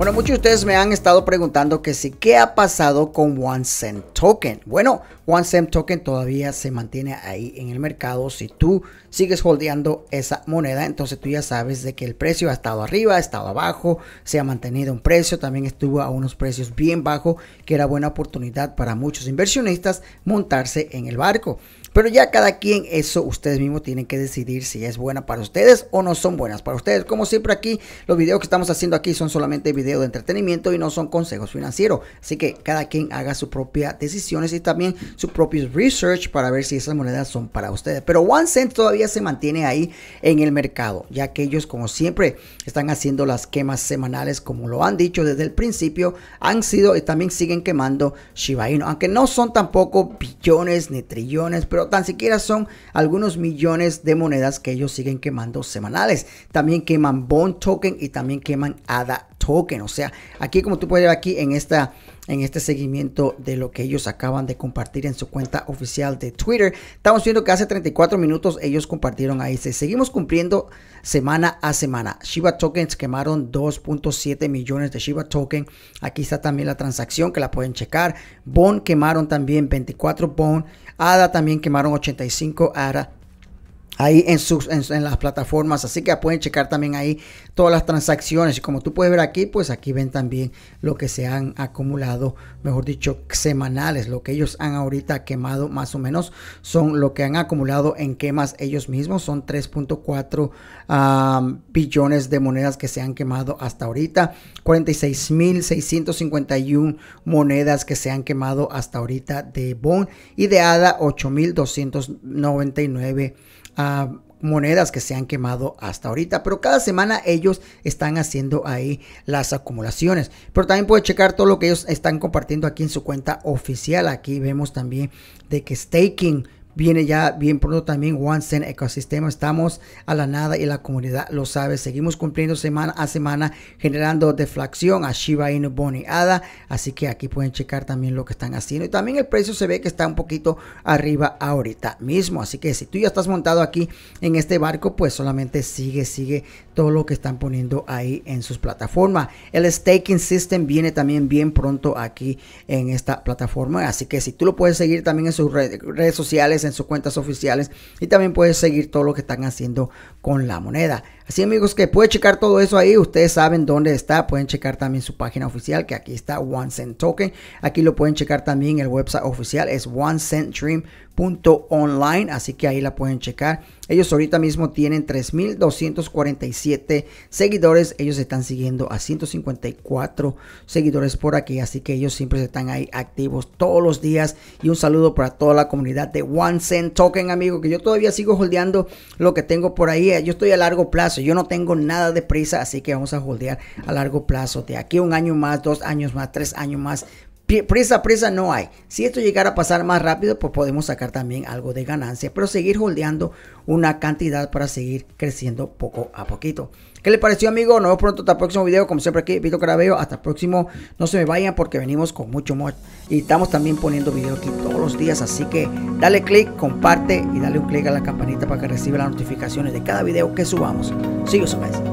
Bueno, muchos de ustedes me han estado preguntando que si qué ha pasado con Cent Token. Bueno, OneCent Token todavía se mantiene ahí en el mercado. Si tú sigues holdeando esa moneda, entonces tú ya sabes de que el precio ha estado arriba, ha estado abajo, se ha mantenido un precio, también estuvo a unos precios bien bajos, que era buena oportunidad para muchos inversionistas montarse en el barco. Pero ya cada quien, eso ustedes mismos tienen que decidir si es buena para ustedes o no son buenas para ustedes. Como siempre aquí, los videos que estamos haciendo aquí son solamente videos de entretenimiento y no son consejos financieros. Así que cada quien haga sus propias decisiones y también su propio research para ver si esas monedas son para ustedes. Pero One todavía se mantiene ahí en el mercado, ya que ellos como siempre están haciendo las quemas semanales como lo han dicho desde el principio. Han sido y también siguen quemando Shiba Inu, aunque no son tampoco billones ni trillones, pero tan siquiera son algunos millones de monedas que ellos siguen quemando semanales. También queman Bond Token y también queman ADA Token. O sea, aquí como tú puedes ver aquí en esta en este seguimiento de lo que ellos acaban de compartir en su cuenta oficial de Twitter. Estamos viendo que hace 34 minutos ellos compartieron ahí. Se seguimos cumpliendo semana a semana. Shiba Tokens quemaron 2.7 millones de Shiba Token. Aquí está también la transacción que la pueden checar. Bond quemaron también 24 Bond. ADA también quemaron quemaron 85 aras ahí en, sus, en, las plataformas. Así que pueden checar también ahí todas las transacciones. Y como tú puedes ver aquí, pues aquí ven también lo que se han acumulado, mejor dicho, semanales. Lo que ellos han ahorita quemado más o menos son lo que han acumulado en quemas ellos mismos. Son 3.4 ah, billones de monedas que se han quemado hasta ahorita. 46.651 monedas que se han quemado hasta ahorita de Bond y de ADA 8.299 monedas que se han quemado hasta ahorita. Pero cada semana ellos están haciendo ahí las acumulaciones. Pero también puede checar todo lo que ellos están compartiendo aquí en su cuenta oficial. Aquí vemos también de que staking Viene ya bien pronto también OneSend Ecosistema. Estamos a la nada y la comunidad lo sabe. Seguimos cumpliendo semana a semana generando deflación a Shiba Inu Boni ADA. Así que aquí pueden checar también lo que están haciendo. Y también el precio se ve que está un poquito arriba ahorita mismo. Así que si tú ya estás montado aquí en este barco, pues solamente sigue, sigue todo lo que están poniendo ahí en sus plataformas. El staking system viene también bien pronto aquí en esta plataforma. Así que si tú lo puedes seguir también en sus redes sociales, sus cuentas oficiales y también puedes seguir todo lo que están haciendo con la moneda. Así amigos que puede checar todo eso ahí, ustedes saben dónde está, pueden checar también su página oficial que aquí está One Cent Token, aquí lo pueden checar también el website oficial es onecentdream.online, así que ahí la pueden checar. Ellos ahorita mismo tienen 3247 seguidores, ellos están siguiendo a 154 seguidores por aquí, así que ellos siempre están ahí activos todos los días y un saludo para toda la comunidad de One Cent Token, amigo, que yo todavía sigo holdeando lo que tengo por ahí. Yo estoy a largo plazo, yo no tengo nada de prisa, así que vamos a holdear a largo plazo. De aquí un año más, dos años más, tres años más, Prisa, prisa no hay. Si esto llegara a pasar más rápido, pues podemos sacar también algo de ganancia, pero seguir holdeando una cantidad para seguir creciendo poco a poquito. ¿Qué le pareció, amigo? Nos vemos pronto hasta el próximo video. Como siempre, aquí Vito Carabello. Hasta el próximo. No se me vayan porque venimos con mucho más. Y estamos también poniendo video aquí todos los días. Así que dale click, comparte y dale un click a la campanita para que reciba las notificaciones de cada video que subamos. Síguenos su